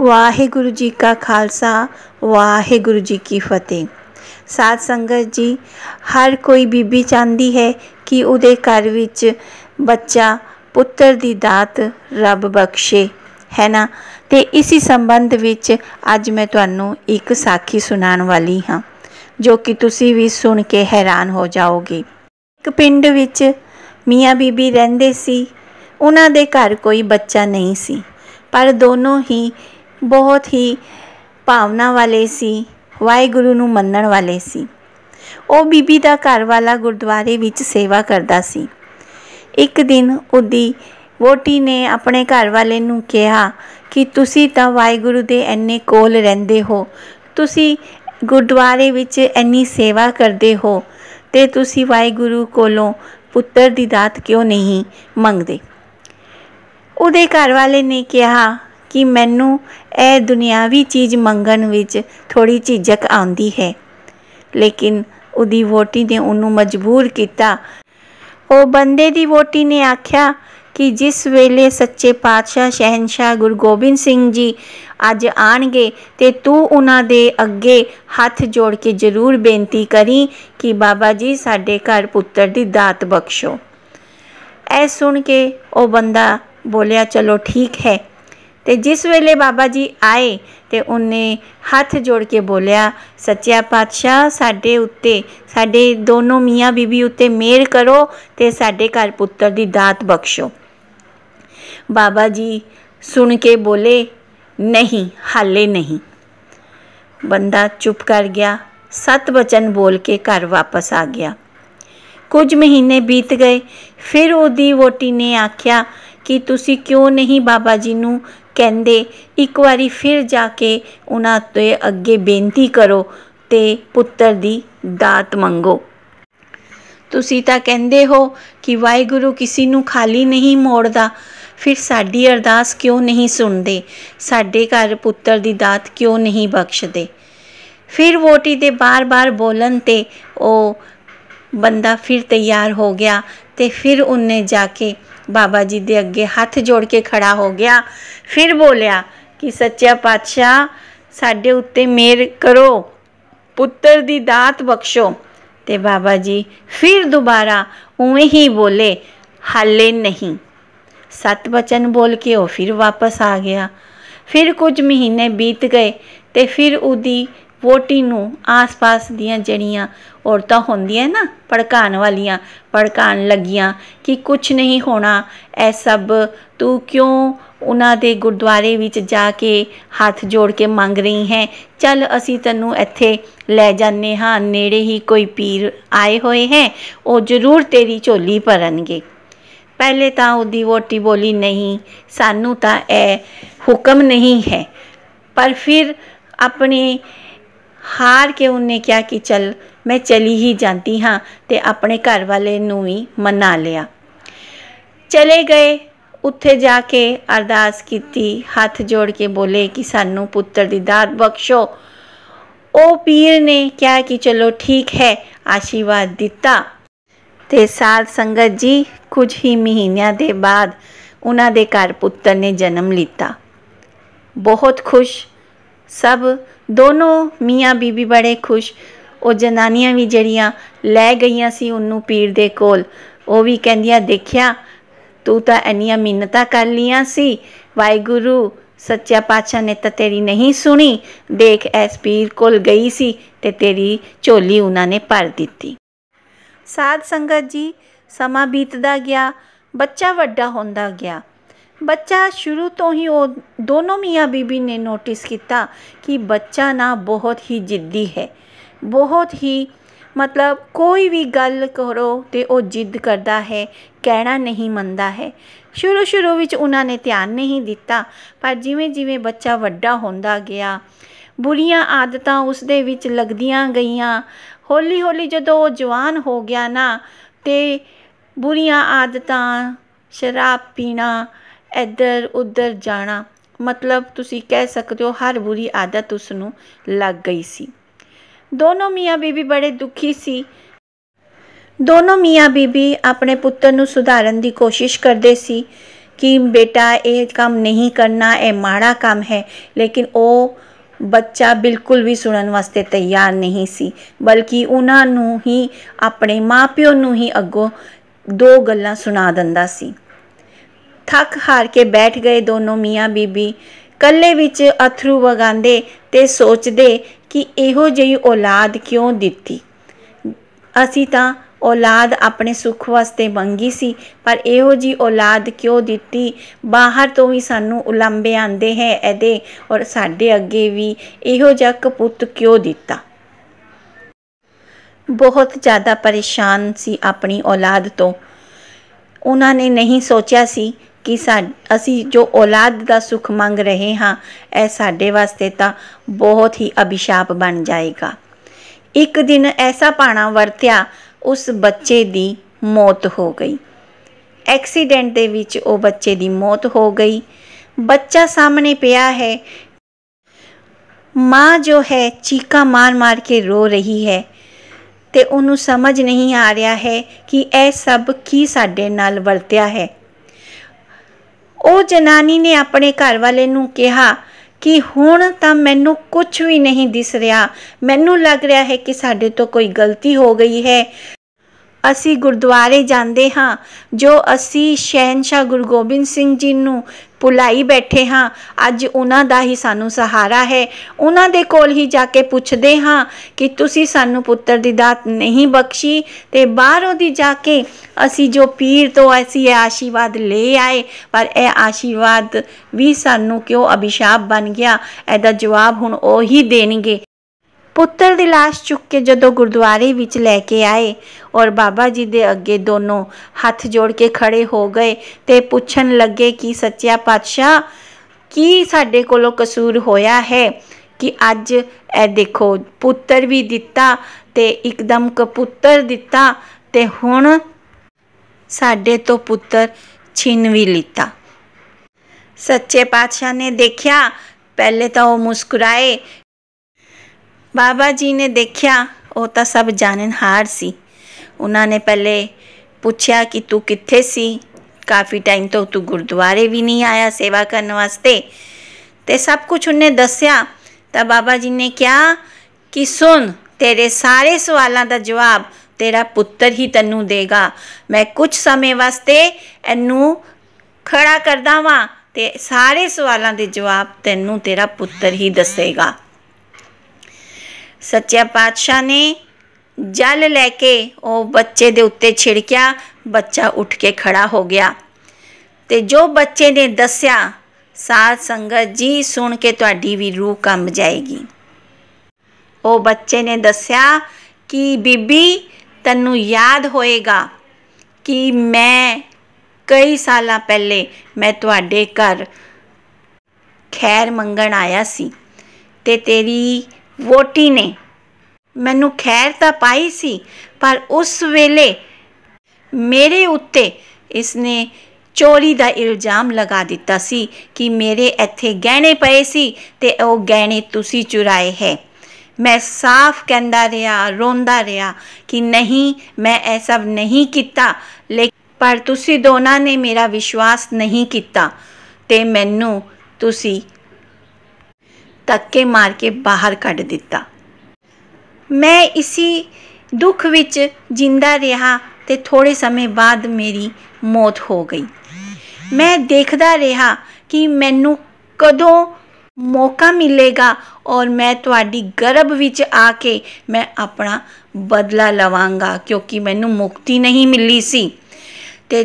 ਵਾਹਿਗੁਰੂ ਜੀ ਕਾ ਖਾਲਸਾ ਵਾਹਿਗੁਰੂ ਜੀ ਕੀ ਫਤਿਹ ਸਾਧ ਸੰਗਤ ਜੀ ਹਰ ਕੋਈ ਬੀਬੀ ਚਾਹੁੰਦੀ ਹੈ ਕਿ ਉਹਦੇ ਘਰ ਵਿੱਚ ਬੱਚਾ ਪੁੱਤਰ ਦੀ ਦਾਤ ਰੱਬ ਬਖਸ਼ੇ ਹੈ ਨਾ ਤੇ ਇਸੇ ਸੰਬੰਧ ਵਿੱਚ ਅੱਜ ਮੈਂ ਤੁਹਾਨੂੰ ਇੱਕ ਸਾਖੀ ਸੁਣਾਉਣ ਵਾਲੀ ਹਾਂ ਜੋ ਕਿ ਤੁਸੀਂ ਵੀ ਸੁਣ ਕੇ ਹੈਰਾਨ ਹੋ ਜਾਓਗੇ ਇੱਕ ਪਿੰਡ ਵਿੱਚ ਮੀਆਂ ਬੀਬੀ ਰਹਿੰਦੇ ਸੀ ਉਹਨਾਂ ਦੇ ਘਰ ਕੋਈ ਬੱਚਾ ਨਹੀਂ ਸੀ ਪਰ ਦੋਨੋਂ ਹੀ ਬਹੁਤ ਹੀ ਭਾਵਨਾ ਵਾਲੇ ਸੀ ਵਾਹਿਗੁਰੂ ਨੂੰ ਮੰਨਣ ਵਾਲੇ ਸੀ ਉਹ ਬੀਬੀ ਦਾ ਘਰ ਵਾਲਾ ਗੁਰਦੁਆਰੇ ਵਿੱਚ ਸੇਵਾ ਕਰਦਾ ਸੀ ਇੱਕ ਦਿਨ ਉਹਦੀ ਵੋਟੀ ਨੇ ਆਪਣੇ ਘਰ ਵਾਲੇ ਨੂੰ ਕਿਹਾ ਕਿ ਤੁਸੀਂ ਤਾਂ ਵਾਹਿਗੁਰੂ ਦੇ ਐਨੇ ਕੋਲ ਰਹਿੰਦੇ ਹੋ ਤੁਸੀਂ ਗੁਰਦੁਆਰੇ ਵਿੱਚ ਐਨੀ ਸੇਵਾ ਕਰਦੇ ਹੋ ਤੇ ਤੁਸੀਂ ਵਾਹਿਗੁਰੂ ਕੋਲੋਂ ਪੁੱਤਰ ਦੀ ਦਾਤ ਕਿਉਂ ਨਹੀਂ ਮੰਗਦੇ ਉਹਦੇ ਘਰ ਵਾਲੇ ਨੇ ਕਿਹਾ ਕਿ ਮੈਨੂੰ ਇਹ ਦੁਨਿਆਵੀ ਚੀਜ਼ ਮੰਗਣ ਵਿੱਚ ਥੋੜੀ ਝਿਜਕ ਆਉਂਦੀ ਹੈ ਲੇਕਿਨ ਉਹਦੀ ਵੋਟੀ ਨੇ ਉਹਨੂੰ ਮਜਬੂਰ ਕੀਤਾ ਉਹ ਬੰਦੇ ਦੀ ਵੋਟੀ ਨੇ ਆਖਿਆ ਕਿ ਜਿਸ ਵੇਲੇ ਸੱਚੇ ਪਾਤਸ਼ਾਹ ਸ਼ਹਿਨशाह ਗੁਰੂ ਗੋਬਿੰਦ ਸਿੰਘ ਜੀ ਅੱਜ ਆਣਗੇ ਤੇ ਤੂੰ ਉਹਨਾਂ ਦੇ ਅੱਗੇ ਹੱਥ ਜੋੜ ਕੇ ਜ਼ਰੂਰ ਬੇਨਤੀ ਕਰੀ ਕਿ ਬਾਬਾ ਜੀ ਸਾਡੇ ਘਰ ਪੁੱਤਰ ਦੀ ਦਾਤ ਬਖਸ਼ੋ ਐ ਸੁਣ ਕੇ ਉਹ ਬੰਦਾ ਬੋਲਿਆ ਚਲੋ ਠੀਕ ਹੈ ਤੇ ਜਿਸ ਵੇਲੇ ਬਾਬਾ ਜੀ ਆਏ ਤੇ ਉਹਨੇ ਹੱਥ ਜੋੜ ਕੇ ਬੋਲਿਆ ਸੱਚਿਆ ਪਾਤਸ਼ਾਹ ਸਾਡੇ ਉੱਤੇ ਸਾਡੇ ਦੋਨੋਂ ਮੀਆਂ ਬੀਬੀ ਉੱਤੇ ਮਿਹਰ ਕਰੋ ਤੇ ਸਾਡੇ ਘਰ ਪੁੱਤਰ ਦੀ ਦਾਤ ਬਖਸ਼ੋ ਬਾਬਾ ਜੀ ਸੁਣ ਕੇ ਬੋਲੇ ਨਹੀਂ ਹਾਲੇ ਨਹੀਂ ਬੰਦਾ ਚੁੱਪ ਕਰ ਗਿਆ ਸਤ ਬਚਨ ਬੋਲ ਕੇ ਘਰ ਵਾਪਸ ਆ ਗਿਆ ਕੁਝ ਮਹੀਨੇ ਬੀਤ ਗਏ ਫਿਰ ਉਹਦੀ ਵੋਟੀ ਨੇ ਆਖਿਆ ਕਿ ਤੁਸੀਂ ਕਿਉਂ ਨਹੀਂ ਬਾਬਾ ਜੀ ਨੂੰ ਕਹਿੰਦੇ ਇੱਕ ਵਾਰੀ ਫਿਰ ਜਾ ਕੇ ਉਹਨਾਂ ਤੇ ਅੱਗੇ ਬੇਨਤੀ ਕਰੋ ਤੇ ਪੁੱਤਰ ਦੀ ਦਾਤ ਮੰਗੋ ਤੁਸੀਂ ਤਾਂ ਕਹਿੰਦੇ ਹੋ ਕਿ ਵਾਹਿਗੁਰੂ ਕਿਸੇ ਨੂੰ ਖਾਲੀ ਨਹੀਂ ਮੋੜਦਾ ਫਿਰ ਸਾਡੀ ਅਰਦਾਸ ਕਿਉਂ ਨਹੀਂ ਸੁਣਦੇ ਸਾਡੇ ਘਰ ਪੁੱਤਰ ਦੀ ਦਾਤ ਕਿਉਂ ਨਹੀਂ ਬਖਸ਼ਦੇ ਫਿਰ ਵੋਟੀ ਦੇ ਬਾਰ-ਬਾਰ ਬੋਲਣ ਤੇ ਉਹ ਬੰਦਾ ਫਿਰ ਤਿਆਰ ਹੋ ਗਿਆ ਤੇ ਫਿਰ ਉਹਨੇ ਜਾ ਕੇ ਬਾਬਾ ਜੀ ਦੇ ਅੱਗੇ ਹੱਥ ਜੋੜ ਕੇ ਖੜਾ ਹੋ ਗਿਆ ਫਿਰ ਬੋਲਿਆ ਕਿ ਸੱਚਾ ਪਾਤਸ਼ਾਹ ਸਾਡੇ ਉੱਤੇ ਮਿਹਰ ਕਰੋ ਪੁੱਤਰ ਦੀ ਦਾਤ ਬਖਸ਼ੋ ਤੇ ਬਾਬਾ ਜੀ ਫਿਰ ਦੁਬਾਰਾ ਉਵੇਂ ਹੀ ਬੋਲੇ ਹਾਲੇ ਨਹੀਂ ਸਤ ਬਚਨ ਬੋਲ ਕੇ ਉਹ ਫਿਰ ਵਾਪਸ ਆ ਗਿਆ ਫਿਰ ਕੁਝ ਮਹੀਨੇ ਬੀਤ ਗਏ ਤੇ ਫਿਰ ਉਹਦੀ ਵੋਟੀ ਨੂੰ ਆਸ-ਪਾਸ ਦੀਆਂ ਜਣੀਆਂ ਔਰਤਾਂ ਹੁੰਦੀਆਂ ਨਾ ਪੜਕਾਣ ਵਾਲੀਆਂ ਪੜਕਾਣ ਲੱਗੀਆਂ ਕਿ ਕੁਝ ਨਹੀਂ ਹੋਣਾ ਐ ਸਭ ਤੂੰ ਕਿਉਂ ਉਹਨਾਂ ਦੇ ਗੁਰਦੁਆਰੇ ਵਿੱਚ ਜਾ ਕੇ ਹੱਥ ਜੋੜ ਕੇ ਮੰਗ ਰਹੀ ਹੈ ਚੱਲ ਅਸੀਂ ਤੈਨੂੰ ਇੱਥੇ ਲੈ ਜਾਂਦੇ ਹਾਂ ਨੇੜੇ ਹੀ ਕੋਈ ਪੀਰ ਆਏ ਹੋਏ ਹੈ ਉਹ ਜ਼ਰੂਰ ਤੇਰੀ ਝੋਲੀ ਭਰਨਗੇ ਪਹਿਲੇ ਤਾਂ ਉਹਦੀ ਵੋਟੀ ਬੋਲੀ ਨਹੀਂ ਸਾਨੂੰ ਤਾਂ ਇਹ ਹੁਕਮ ਨਹੀਂ ਹੈ ਪਰ ਫਿਰ ਆਪਣੇ ਹਾਰ ਕੇ ਉਹਨੇ ਕਿਹਾ ਕਿ ਚਲ ਮੈਂ ਚਲੀ ਹੀ ਜਾਂਦੀ ਹਾਂ ਤੇ ਆਪਣੇ ਘਰ ਵਾਲੇ ਨੂੰ ਵੀ ਮਨਾ ਲਿਆ ਚਲੇ ਗਏ ਉੱਥੇ ਜਾ ਕੇ ਅਰਦਾਸ ਕੀਤੀ ਹੱਥ ਜੋੜ ਕੇ ਬੋਲੇ ਕਿ ਸਾਨੂੰ ਪੁੱਤਰ ਦੀ ਦਾਤ ਬਖਸ਼ੋ ਉਹ ਪੀਰ ਨੇ ਕਿਹਾ ਕਿ ਚਲੋ ਠੀਕ ਹੈ ਆਸ਼ੀਰਵਾਦ ਦਿੱਤਾ ਤੇ ਸਾਧ ਸੰਗਤ ਜੀ ਕੁਝ ਹੀ ਮਹੀਨਿਆਂ ਦੇ ਬਾਅਦ ਉਹਨਾਂ ਦੇ ਘਰ ਪੁੱਤਰ ਨੇ ਜਨਮ ਲਿੱਤਾ ਬਹੁਤ ਖੁਸ਼ ਸਭ ਦੋਨੋਂ ਮੀਆਂ ਬੀਬੀ ਬੜੇ ਖੁਸ਼ ਉਹ ਜਨਾਨੀਆਂ ਵੀ ਜਿਹੜੀਆਂ ਲੈ ਗਈਆਂ ਸੀ ਉਹਨੂੰ ਪੀਰ ਦੇ ਕੋਲ ਉਹ ਵੀ ਕਹਿੰਦੀਆਂ ਦੇਖਿਆ ਤੂੰ ਤਾਂ ਇੰਨੀਆਂ ਮਿੰਨਤਾਂ ਕਰ ਲੀਆਂ ਸੀ ਵਾਹਿਗੁਰੂ ਸੱਚਾ ਪਾਤਸ਼ਾਹ ਨੇ ਤਾਂ ਤੇਰੀ ਨਹੀਂ ਸੁਣੀ ਦੇਖ ਐਸ ਪੀਰ ਕੋਲ ਗਈ ਸੀ ਤੇ ਤੇਰੀ ਝੋਲੀ ਉਹਨਾਂ ਨੇ ਭਰ ਦਿੱਤੀ ਸਾਧ ਸੰਗਤ ਜੀ ਸਮਾਂ ਬੀਤਦਾ ਗਿਆ ਬੱਚਾ ਵੱਡਾ ਹੁੰਦਾ ਗਿਆ ਬੱਚਾ ਸ਼ੁਰੂ ਤੋਂ ਹੀ ਉਹ ਦੋਨੋਂ ਮੀਆਂ ਬੀਬੀ ਨੇ ਨੋਟਿਸ ਕੀਤਾ ਕਿ ਬੱਚਾ ਨਾ ਬਹੁਤ ਹੀ ਜਿੱਦੀ ਹੈ ਬਹੁਤ ਹੀ ਮਤਲਬ ਕੋਈ ਵੀ ਗੱਲ ਕਰੋ ਤੇ ਉਹ ਜਿੱਦ ਕਰਦਾ ਹੈ ਕਹਿਣਾ ਨਹੀਂ ਮੰਨਦਾ ਹੈ ਸ਼ੁਰੂ ਸ਼ੁਰੂ ਵਿੱਚ ਉਹਨਾਂ ਨੇ ਧਿਆਨ ਨਹੀਂ ਦਿੱਤਾ ਪਰ ਜਿਵੇਂ ਜਿਵੇਂ ਬੱਚਾ ਵੱਡਾ ਹੁੰਦਾ ਗਿਆ ਬੁਰੀਆਂ ਆਦਤਾਂ ਉਸ ਦੇ ਵਿੱਚ ਲੱਗਦੀਆਂ ਗਈਆਂ ਹੌਲੀ ਹੌਲੀ ਜਦੋਂ ਉਹ ਜਵਾਨ ਹੋ ਗਿਆ ਨਾ ਤੇ ਬੁਰੀਆਂ ਆਦਤਾਂ ਸ਼ਰਾਬ ਪੀਣਾ ਇੱਧਰ ਉੱਧਰ ਜਾਣਾ ਮਤਲਬ ਤੁਸੀਂ ਕਹਿ ਸਕਦੇ ਹੋ ਹਰ ਬੁਰੀ ਆਦਤ ਉਸ ਨੂੰ ਲੱਗ ਗਈ ਸੀ ਦੋਨੋਂ ਮੀਆਂ ਬੀਬੀ ਬੜੇ ਦੁਖੀ ਸੀ ਦੋਨੋਂ ਮੀਆਂ ਬੀਬੀ ਆਪਣੇ ਪੁੱਤਰ ਨੂੰ ਸੁਧਾਰਨ ਦੀ ਕੋਸ਼ਿਸ਼ ਕਰਦੇ ਸੀ ਕਿ ਬੇਟਾ ਇਹ ਕੰਮ ਨਹੀਂ ਕਰਨਾ ਇਹ ਮਾੜਾ ਕੰਮ ਹੈ ਲੇਕਿਨ ਉਹ ਬੱਚਾ ਬਿਲਕੁਲ ਵੀ ਸੁਣਨ ਵਾਸਤੇ ਤਿਆਰ ਨਹੀਂ ਸੀ ਬਲਕਿ ਉਹਨਾਂ ਨੂੰ ਹੀ ਆਪਣੇ ਮਾਪਿਓ ਨੂੰ ਹੀ ਅੱਗੋਂ ਦੋ ਗੱਲਾਂ ਸੁਣਾ ਦਿੰਦਾ ਸੀ ਥੱਕ ਹਾਰ ਕੇ ਬੈਠ ਗਏ ਦੋਨੋਂ ਮੀਆਂ ਬੀਬੀ ਕੱਲੇ ਵਿੱਚ ਅਥਰੂ ਵਗਾਉਂਦੇ ਤੇ ਸੋਚਦੇ ਕਿ ਇਹੋ ਜਿਹੀ ਔਲਾਦ ਕਿਉਂ ਦਿੱਤੀ ਅਸੀਂ ਤਾਂ ਔਲਾਦ ਆਪਣੇ ਸੁੱਖ ਵਾਸਤੇ ਮੰਗੀ ਸੀ ਪਰ ਇਹੋ ਜੀ ਔਲਾਦ ਕਿਉਂ ਦਿੱਤੀ ਬਾਹਰ ਤੋਂ ਵੀ ਸਾਨੂੰ ਉਲੰਬੇ ਆਂਦੇ ਹੈ ਇਹਦੇ ਔਰ ਸਾਡੇ ਅੱਗੇ ਵੀ ਇਹੋ ਜਿਹਾ ਕਪੁੱਤ ਕਿਉਂ ਦਿੱਤਾ ਬਹੁਤ ਜ਼ਿਆਦਾ ਪਰੇਸ਼ਾਨ ਸੀ ਆਪਣੀ ਔਲਾਦ ਤੋਂ ਉਹਨਾਂ ਨੇ ਨਹੀਂ ਸੋਚਿਆ ਸੀ ਕਿ ਸਾ ਅਸੀਂ ਜੋ ਔਲਾਦ ਦਾ ਸੁਖ ਮੰਗ ਰਹੇ ਹਾਂ ਇਹ ਸਾਡੇ ਵਾਸਤੇ ਤਾਂ ਬਹੁਤ ਹੀ ਅਭਿਸ਼ਾਪ ਬਣ ਜਾਏਗਾ ਇੱਕ ਦਿਨ ਐਸਾ ਪਾਣਾ ਵਰਤਿਆ ਉਸ ਬੱਚੇ ਦੀ ਮੌਤ ਹੋ ਗਈ ਐਕਸੀਡੈਂਟ ਦੇ ਵਿੱਚ ਉਹ ਬੱਚੇ ਦੀ ਮੌਤ ਹੋ ਗਈ ਬੱਚਾ ਸਾਹਮਣੇ ਪਿਆ ਹੈ ਮਾਂ ਜੋ ਹੈ ਚੀਕਾ ਮਾਰ-ਮਾਰ ਕੇ ਰੋ ਰਹੀ ਹੈ ਤੇ ਉਹਨੂੰ ਸਮਝ ਨਹੀਂ ਆ ਰਿਹਾ ਹੈ ਕਿ ਇਹ ਸਭ ਕੀ ਸਾਡੇ ਨਾਲ ਵਰਤਿਆ ਹੈ ਉਹ ਜਨਾਨੀ ਨੇ ਆਪਣੇ ਘਰ ਵਾਲੇ ਨੂੰ ਕਿਹਾ ਕਿ ਹੁਣ ਤਾਂ ਮੈਨੂੰ ਕੁਝ ਵੀ ਨਹੀਂ ਦਿਸ ਰਿਹਾ ਮੈਨੂੰ ਲੱਗ ਰਿਹਾ ਹੈ ਕਿ ਸਾਡੇ ਤੋਂ ਕੋਈ ਗਲਤੀ ਹੋ ਗਈ ਹੈ ਅਸੀਂ ਗੁਰਦੁਆਰੇ ਜਾਂਦੇ ਹਾਂ ਜੋ ਅਸੀਂ ਸ਼ਹਿਨशाह ਗੁਰੂ ਗੋਬਿੰਦ ਸਿੰਘ ਜੀ ਨੂੰ ਪੁਲਾਈ ਬੈਠੇ ਹਾਂ ਅੱਜ ਉਹਨਾਂ ਦਾ ਹੀ ਸਾਨੂੰ ਸਹਾਰਾ ਹੈ ਉਹਨਾਂ ਦੇ ਕੋਲ ਹੀ ਜਾ ਕੇ ਪੁੱਛਦੇ ਹਾਂ ਕਿ ਤੁਸੀਂ ਸਾਨੂੰ ਪੁੱਤਰ ਦੀ ਦਾਤ ਨਹੀਂ ਬਖਸ਼ੀ ਤੇ ਬਾਹਰੋਂ ਦੀ ਜਾ ਕੇ ਅਸੀਂ ਜੋ ਪੀਰ ਤੋਂ ਅਸੀਂ ਇਹ ਆਸ਼ੀਰਵਾਦ ਲੈ ਆਏ ਪਰ ਇਹ ਆਸ਼ੀਰਵਾਦ ਵੀ ਸਾਨੂੰ ਕਿਉਂ ਅਭਿਸ਼ਾਪ ਬਣ ਗਿਆ ਇਹਦਾ ਜਵਾਬ ਹੁਣ ਉਹ ਹੀ ਦੇਣਗੇ ਪੁੱਤਰ ਦੀ লাশ ਚੁੱਕ ਕੇ ਜਦੋਂ ਗੁਰਦੁਆਰੇ ਵਿੱਚ ਲੈ ਕੇ ਆਏ ਔਰ ਬਾਬਾ ਜੀ ਦੇ ਅੱਗੇ ਦੋਨੋਂ ਹੱਥ ਜੋੜ ਕੇ ਖੜੇ ਹੋ ਗਏ ਤੇ ਪੁੱਛਣ ਲੱਗੇ ਕਿ ਸੱਚਿਆ ਪਾਤਸ਼ਾਹ ਕੀ ਸਾਡੇ ਕੋਲੋਂ ਕਸੂਰ ਹੋਇਆ ਹੈ ਕਿ ਅੱਜ ਇਹ ਦੇਖੋ ਪੁੱਤਰ ਵੀ ਦਿੱਤਾ ਤੇ ਇੱਕਦਮ ਕਪੁੱਤਰ ਦਿੱਤਾ ਤੇ ਹੁਣ ਸਾਡੇ ਤੋਂ ਪੁੱਤਰ ਛਿਨ ਵੀ ਲਿੱਤਾ ਸੱਚੇ ਪਾਤਸ਼ਾਹ ਨੇ ਦੇਖਿਆ ਪਹਿਲੇ ਤਾਂ ਉਹ ਮੁਸਕਰਾਏ ਬਾਬਾ ਜੀ ਨੇ ਦੇਖਿਆ ਉਹ ਤਾਂ ਸਭ ਜਾਣਨਹਾਰ ਸੀ ਉਹਨਾਂ ਨੇ ਪਹਿਲੇ ਪੁੱਛਿਆ ਕਿ ਤੂੰ ਕਿੱਥੇ ਸੀ ਕਾਫੀ ਟਾਈਮ ਤੋਂ ਤੂੰ ਗੁਰਦੁਆਰੇ ਵੀ ਨਹੀਂ ਆਇਆ ਸੇਵਾ ਕਰਨ ਵਾਸਤੇ ਤੇ ਸਭ ਕੁਝ ਉਹਨੇ ਦੱਸਿਆ ਤਾਂ ਬਾਬਾ ਜੀ ਨੇ ਕਿਹਾ ਕਿ ਸੁਣ ਤੇਰੇ ਸਾਰੇ ਸਵਾਲਾਂ ਦਾ ਜਵਾਬ ਤੇਰਾ ਪੁੱਤਰ ਹੀ ਤੈਨੂੰ ਦੇਗਾ ਮੈਂ ਕੁਝ ਸਮੇਂ ਵਾਸਤੇ ਇਹਨੂੰ ਖੜਾ ਕਰਦਾ ਵਾਂ ਤੇ ਸਾਰੇ ਸਵਾਲਾਂ ਦੇ ਜਵਾਬ ਤੈਨੂੰ ਤੇਰਾ ਪੁੱਤਰ ਹੀ ਦੱਸੇਗਾ ਸੱਚਿਆ ਪਾਤਸ਼ਾਹ ਨੇ ਜਲ ਲੈ ਕੇ ਉਹ ਬੱਚੇ ਦੇ ਉੱਤੇ ਛਿੜਕਿਆ ਬੱਚਾ ਉੱਠ ਕੇ ਖੜਾ ਹੋ ਗਿਆ ਤੇ ਜੋ ਬੱਚੇ ਨੇ ਦੱਸਿਆ ਸਾਧ ਸੰਗਤ ਜੀ ਸੁਣ ਕੇ ਤੁਹਾਡੀ ਵੀ ਰੂਹ ਕੰਬ ਜਾਏਗੀ ਉਹ ਬੱਚੇ ਨੇ ਦੱਸਿਆ ਕਿ ਬੀਬੀ ਤੈਨੂੰ ਯਾਦ ਹੋਏਗਾ ਕਿ ਮੈਂ ਕਈ ਸਾਲਾਂ ਪਹਿਲੇ ਮੈਂ ਤੁਹਾਡੇ ਘਰ ਖੈਰ ਮੰਗਣ ਆਇਆ ਸੀ ਤੇ ਤੇਰੀ ਵੋਟੀ ਨੇ ਮੈਨੂੰ ਖੈਰ ਤਾਂ ਪਾਈ ਸੀ ਪਰ ਉਸ ਵੇਲੇ ਮੇਰੇ ਉੱਤੇ ਇਸਨੇ ਚੋਰੀ ਦਾ ਇਲਜ਼ਾਮ ਲਗਾ ਦਿੱਤਾ ਸੀ ਕਿ ਮੇਰੇ ਇੱਥੇ ਗਹਿਣੇ ਪਏ ਸੀ ਤੇ ਉਹ ਗਹਿਣੇ ਤੁਸੀਂ ਚੁਰਾਏ ਹੈ ਮੈਂ ਸਾਫ਼ ਕਹਿੰਦਾ ਰਿਹਾ ਰੋਂਦਾ ਰਿਹਾ ਕਿ ਨਹੀਂ ਮੈਂ ਇਹ ਸਭ ਨਹੀਂ ਕੀਤਾ ਪਰ ਤੁਸੀਂ ਦੋਨਾਂ ਨੇ ਮੇਰਾ ਵਿਸ਼ਵਾਸ ਨਹੀਂ ਕੀਤਾ ਤੇ ਮੈਨੂੰ ਤੁਸੀਂ ਧੱਕੇ ਮਾਰ ਕੇ ਬਾਹਰ ਕੱਢ ਦਿੱਤਾ ਮੈਂ ਇਸੀ ਦੁੱਖ ਵਿੱਚ ਜਿੰਦਾ ਰਿਹਾ ਤੇ ਥੋੜੇ ਸਮੇਂ ਬਾਅਦ ਮੇਰੀ ਮੌਤ ਹੋ ਗਈ ਮੈਂ ਦੇਖਦਾ ਰਿਹਾ ਕਿ ਮੈਨੂੰ ਕਦੋਂ ਮੌਕਾ ਮਿਲੇਗਾ ਔਰ ਮੈਂ ਤੁਹਾਡੀ ਗਰਭ ਵਿੱਚ ਆ ਕੇ ਮੈਂ ਆਪਣਾ ਬਦਲਾ ਲਵਾਂਗਾ ਕਿਉਂਕਿ ਮੈਨੂੰ ਮੁਕਤੀ ਨਹੀਂ ਮਿਲੀ ਸੀ ਤੇ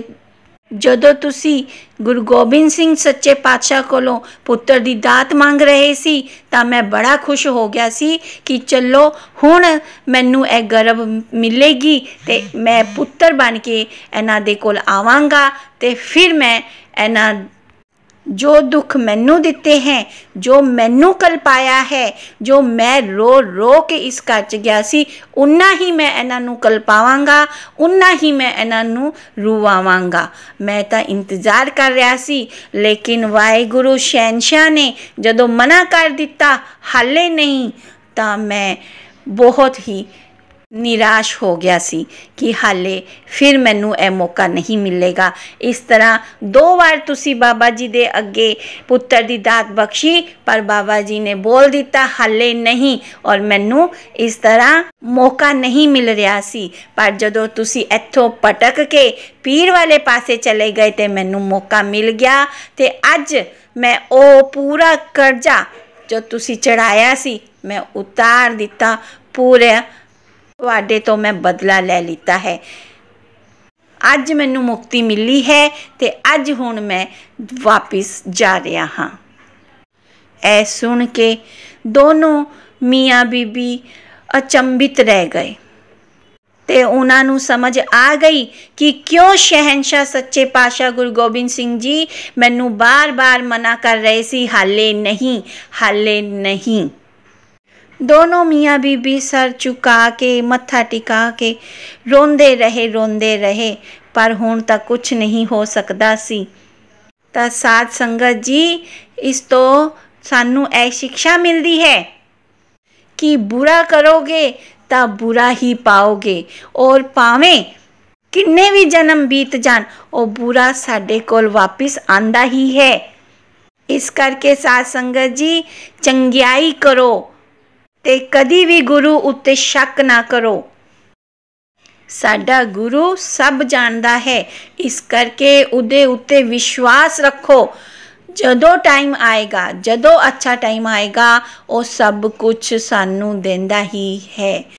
ਜਦੋਂ ਤੁਸੀਂ ਗੁਰੂ ਗੋਬਿੰਦ ਸਿੰਘ ਸੱਚੇ ਪਾਤਸ਼ਾਹ ਕੋਲੋਂ ਪੁੱਤਰ ਦੀ ਦਾਤ ਮੰਗ ਰਹੇ ਸੀ ਤਾਂ ਮੈਂ ਬੜਾ ਖੁਸ਼ ਹੋ ਗਿਆ ਸੀ ਕਿ ਚੱਲੋ ਹੁਣ ਮੈਨੂੰ ਇਹ ਗਰਭ ਮਿਲੇਗੀ ਤੇ ਮੈਂ ਪੁੱਤਰ ਬਣ ਕੇ ਇਹਨਾਂ ਦੇ ਕੋਲ ਆਵਾਂਗਾ ਤੇ ਫਿਰ ਮੈਂ ਇਹਨਾਂ ਜੋ ਦੁੱਖ ਮੈਨੂੰ ਦਿੱਤੇ ਹੈ ਜੋ ਮੈਨੂੰ ਕਲ ਪਾਇਆ ਹੈ ਜੋ ਮੈਂ ਰੋ ਰੋ ਕੇ ਇਸ ਕੱਚ ਗਿਆ ਸੀ ਉਨਾ ਹੀ ਮੈਂ ਇਹਨਾਂ ਨੂੰ ਕਲ ਪਾਵਾਂਗਾ ਉਨਾ ਹੀ ਮੈਂ ਇਹਨਾਂ ਨੂੰ ਰੂਵਾਵਾਂਗਾ ਮੈਂ ਤਾਂ ਇੰਤਜ਼ਾਰ ਕਰ ਰਿਹਾ ਸੀ ਲੇਕਿਨ ਵਾਹਿਗੁਰੂ ਸ਼ੈਨਸ਼ਾ ਨੇ ਜਦੋਂ ਮਨਾ ਕਰ ਦਿੱਤਾ ਹਾਲੇ ਨਹੀਂ ਤਾਂ ਮੈਂ ਬਹੁਤ ਹੀ ਨਿਰਾਸ਼ ਹੋ ਗਿਆ ਸੀ ਕਿ ਹਾਲੇ ਫਿਰ ਮੈਨੂੰ ਇਹ ਮੌਕਾ ਨਹੀਂ ਮਿਲੇਗਾ ਇਸ ਤਰ੍ਹਾਂ ਦੋ ਵਾਰ ਤੁਸੀਂ ਬਾਬਾ ਜੀ ਦੇ ਅੱਗੇ ਪੁੱਤਰ ਦੀ ਦਾਤ ਬਖਸ਼ੀ ਪਰ ਬਾਬਾ ਜੀ ਨੇ ਬੋਲ ਦਿੱਤਾ ਹਾਲੇ ਨਹੀਂ ਔਰ ਮੈਨੂੰ ਇਸ ਤਰ੍ਹਾਂ ਮੌਕਾ ਨਹੀਂ ਮਿਲ ਰਿਹਾ ਸੀ ਪਰ ਜਦੋਂ ਤੁਸੀਂ ਇੱਥੋਂ ਪਟਕ ਕੇ ਪੀਰ ਵਾਲੇ ਪਾਸੇ ਚਲੇ ਗਏ ਤੇ ਮੈਨੂੰ ਮੌਕਾ ਮਿਲ ਗਿਆ ਤੇ ਅੱਜ ਮੈਂ ਉਹ ਪੂਰਾ ਕਰਜ਼ਾ ਜੋ ਤੁਸੀਂ ਚੜਾਇਆ ਸੀ ਮੈਂ ਉਤਾਰ ਦਿੱਤਾ ਪੂਰੇ ਤੁਹਾਡੇ ਤੋਂ ਮੈਂ ਬਦਲਾ ਲੈ ਲੀਤਾ ਹੈ ਅੱਜ ਮੈਨੂੰ ਮੁਕਤੀ ਮਿਲੀ ਹੈ ਤੇ ਅੱਜ ਹੁਣ ਮੈਂ ਵਾਪਿਸ ਜਾ ਰਿਹਾ ਹਾਂ ਐ ਸੁਣ ਕੇ ਦੋਨੋਂ ਮੀਆਂ ਬੀਬੀ ਅਚੰਭਿਤ ਰਹਿ ਗਏ ਤੇ ਉਹਨਾਂ ਨੂੰ ਸਮਝ ਆ ਗਈ ਕਿ ਕਿਉਂ ਸ਼ਹਿਨशाह ਸੱਚੇ ਪਾਸ਼ਾ ਗੁਰੂ ਗੋਬਿੰਦ ਸਿੰਘ ਜੀ ਮੈਨੂੰ ਬਾਰ-ਬਾਰ ਮਨਾ ਕਰ ਰਹੇ ਸੀ ਹਾਲੇ ਨਹੀਂ ਹਾਲੇ ਨਹੀਂ ਦੋਨੋਂ ਮੀਆਂ ਬੀਬੀ ਸਰ ਚੁਕਾ ਕੇ ਮੱਥਾ ਟਿਕਾ ਕੇ ਰੋਂਦੇ ਰਹੇ ਰੋਂਦੇ ਰਹੇ ਪਰ ਹੁਣ ਤਾਂ ਕੁਝ ਨਹੀਂ ਹੋ ਸਕਦਾ ਸੀ ਤਾਂ ਸਾਧ ਸੰਗਤ ਜੀ ਇਸ ਤੋਂ ਸਾਨੂੰ ਇਹ ਸਿੱਖਿਆ ਮਿਲਦੀ ਹੈ ਕਿ ਬੁਰਾ ਕਰੋਗੇ ਤਾਂ ਬੁਰਾ ਹੀ ਪਾਓਗੇ ਔਰ ਪਾਵੇਂ ਕਿੰਨੇ ਵੀ ਜਨਮ ਬੀਤ ਜਾਣ ਉਹ ਬੁਰਾ ਸਾਡੇ ਕੋਲ ਵਾਪਿਸ ਆਂਦਾ ਹੀ ਹੈ ਇਸ ਕਰਕੇ ਸਾਧ ਸੰਗਤ ਜੀ ਚੰਗਿਆਈ ਕਰੋ ਤੇ ਕਦੀ ਵੀ ਗੁਰੂ ਉੱਤੇ ਸ਼ੱਕ ਨਾ ਕਰੋ ਸਾਡਾ ਗੁਰੂ ਸਭ ਜਾਣਦਾ ਹੈ ਇਸ ਕਰਕੇ ਉਹਦੇ ਉੱਤੇ ਵਿਸ਼ਵਾਸ ਰੱਖੋ ਜਦੋਂ ਟਾਈਮ ਆਏਗਾ ਜਦੋਂ ਅੱਛਾ ਟਾਈਮ ਆਏਗਾ ਉਹ ਸਭ ਕੁਝ ਸਾਨੂੰ ਦਿੰਦਾ ਹੀ ਹੈ